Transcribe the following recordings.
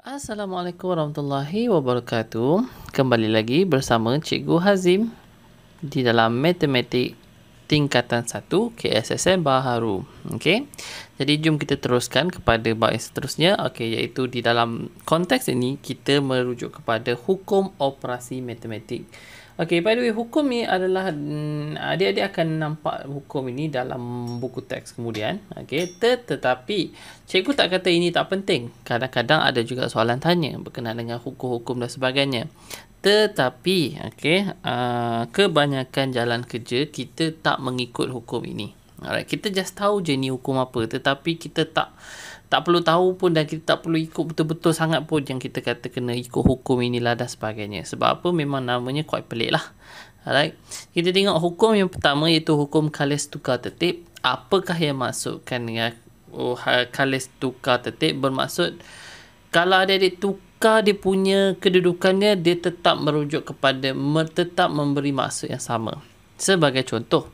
Assalamualaikum warahmatullahi wabarakatuh. Kembali lagi bersama Cikgu Hazim di dalam matematik tingkatan 1 KSSM Baharu. Okay. Jadi jom kita teruskan kepada bab yang seterusnya. Okey, iaitu di dalam konteks ini kita merujuk kepada hukum operasi matematik. Okay, by the way, hukum ni adalah mm, adik-adik ah, akan nampak hukum ini dalam buku teks kemudian. Okay, tetapi cikgu tak kata ini tak penting. Kadang-kadang ada juga soalan tanya berkenaan dengan hukum-hukum dan sebagainya. Tetapi, okay, ah, kebanyakan jalan kerja kita tak mengikut hukum ini. Alright, kita just tahu je ni hukum apa tetapi kita tak tak perlu tahu pun dan kita tak perlu ikut betul-betul sangat pun yang kita kata kena ikut hukum inilah dan sebagainya. Sebab apa memang namanya quite pelik lah. Alright. Kita tengok hukum yang pertama iaitu hukum kalis tukar tertib. Apakah yang masukkan dengan oh, ha, kalis tukar tertib bermaksud kalau ada adik tukar dia punya kedudukannya dia tetap merujuk kepada tetap memberi maksud yang sama. Sebagai contoh,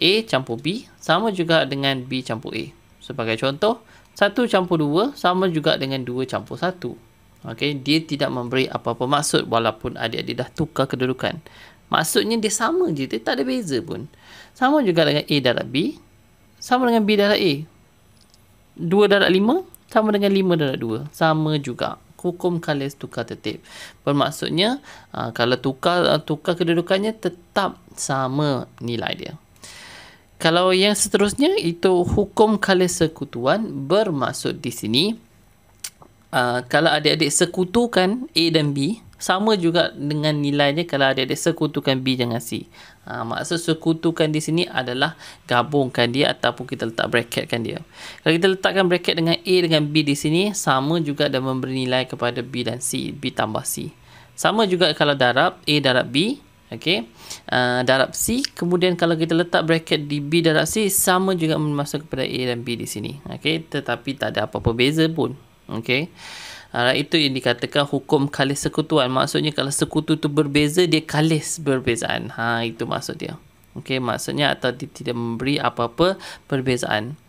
A campur B sama juga dengan B campur A. Sebagai contoh, 1 campur 2 sama juga dengan 2 campur 1. Okey, dia tidak memberi apa-apa maksud walaupun adik-adik dah tukar kedudukan. Maksudnya dia sama je, dia tak ada beza pun. Sama juga dengan A darab B, sama dengan B darab A. 2 darab 5 sama dengan 5 darab 2. Sama juga hukum kalis tukar tertib. Bermaksudnya ah, kalau tukar ah, tukar kedudukannya tetap sama nilai dia. Kalau yang seterusnya itu hukum kala sekutuan bermaksud di sini uh, kalau adik-adik sekutukan A dan B sama juga dengan nilainya kalau adik-adik sekutukan B dengan C. Uh, maksud sekutukan di sini adalah gabungkan dia ataupun kita letak bracketkan dia. Kalau kita letakkan bracket dengan A dengan B di sini sama juga dan memberi nilai kepada B dan C. B tambah C. Sama juga kalau darab A darab B Okey, uh, ah, darab C kemudian kalau kita letak bracket di B darab C sama juga masuk kepada A dan B di sini Okey, tetapi tak ada apa-apa beza pun Okey, uh, ah, itu yang dikatakan hukum kalis sekutuan maksudnya kalau sekutu tu berbeza dia kalis berbezaan ha, itu maksud dia Okey, maksudnya atau dia tidak memberi apa-apa perbezaan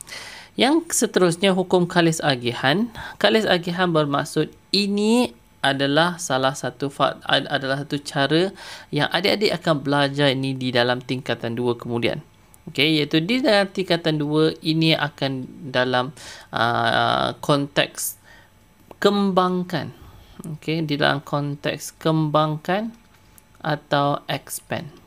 yang seterusnya hukum kalis agihan kalis agihan bermaksud ini adalah salah satu adalah satu cara yang adik-adik akan belajar ini di dalam tingkatan 2 kemudian. Okey, iaitu di dalam tingkatan 2 ini akan dalam uh, konteks kembangkan. Okey, di dalam konteks kembangkan atau expand.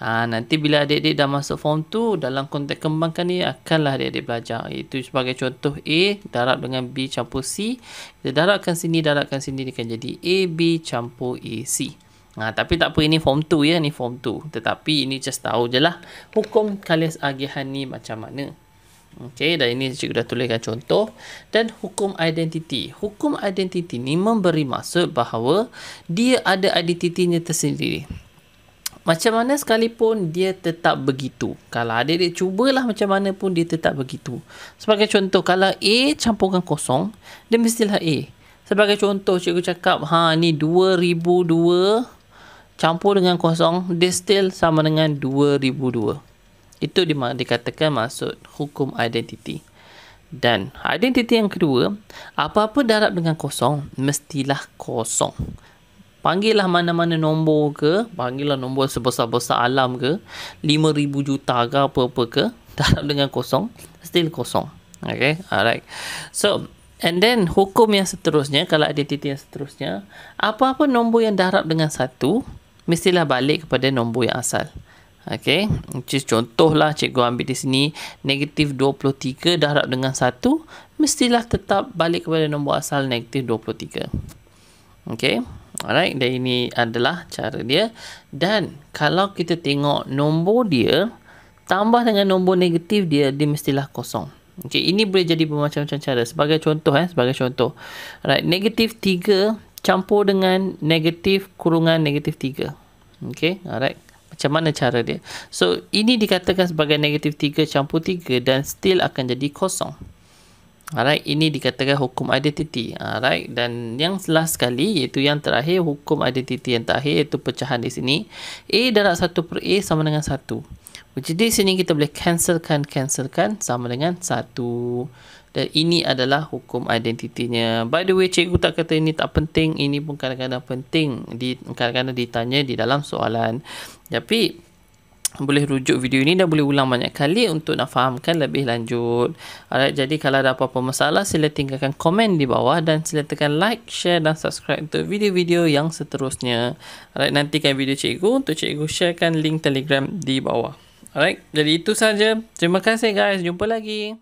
Ha, nanti bila adik-adik dah masuk form 2 dalam konteks kembangkan ni akanlah adik-adik belajar. Itu sebagai contoh A darab dengan B campur C. Kita darabkan sini, darabkan sini dia akan jadi AB campur c Ha, tapi tak apa ini form 2 ya, ni form 2. Tetapi ini just tahu je lah hukum kalis agihan ni macam mana. Okey, dan ini cikgu dah tuliskan contoh. Dan hukum identiti. Hukum identiti ni memberi maksud bahawa dia ada identitinya tersendiri macam mana sekalipun dia tetap begitu. Kalau ada dia cubalah macam mana pun dia tetap begitu. Sebagai contoh kalau A campurkan kosong, dia mestilah A. Sebagai contoh cikgu cakap ha ni 2002 campur dengan kosong, dia still sama dengan 2002. Itu di mana dikatakan masuk hukum identiti. Dan identiti yang kedua, apa-apa darab dengan kosong mestilah kosong. Panggil lah mana-mana nombor ke, panggil lah nombor sebesar-besar alam ke, 5,000 juta ke apa-apa ke, darab dengan kosong, still kosong. Okay, alright. So, and then hukum yang seterusnya, kalau identiti yang seterusnya, apa-apa nombor yang darab dengan satu, mestilah balik kepada nombor yang asal. Okay, which is contohlah cikgu ambil di sini, negatif 23 darab dengan satu, mestilah tetap balik kepada nombor asal negatif 23. Okay. Alright, dan ini adalah cara dia. Dan kalau kita tengok nombor dia, tambah dengan nombor negatif dia, dia mestilah kosong. Okay, ini boleh jadi bermacam-macam cara. Sebagai contoh, eh, sebagai contoh. Alright, negatif 3 campur dengan negatif kurungan negatif 3. Okay, alright. Macam mana cara dia? So, ini dikatakan sebagai negatif 3 campur 3 dan still akan jadi kosong. Alright, ini dikatakan hukum identiti. Alright, dan yang last sekali iaitu yang terakhir hukum identiti yang terakhir iaitu pecahan di sini. A darab 1 per A sama dengan 1. Jadi di sini kita boleh cancelkan, cancelkan sama dengan 1. Dan ini adalah hukum identitinya. By the way, cikgu tak kata ini tak penting. Ini pun kadang-kadang penting. Di, kadang-kadang ditanya di dalam soalan. Tapi, boleh rujuk video ini dan boleh ulang banyak kali untuk nak fahamkan lebih lanjut. Alright, jadi kalau ada apa-apa masalah, sila tinggalkan komen di bawah dan sila tekan like, share dan subscribe untuk video-video yang seterusnya. Alright, nantikan video cikgu untuk cikgu sharekan link telegram di bawah. Alright, jadi itu saja. Terima kasih guys. Jumpa lagi.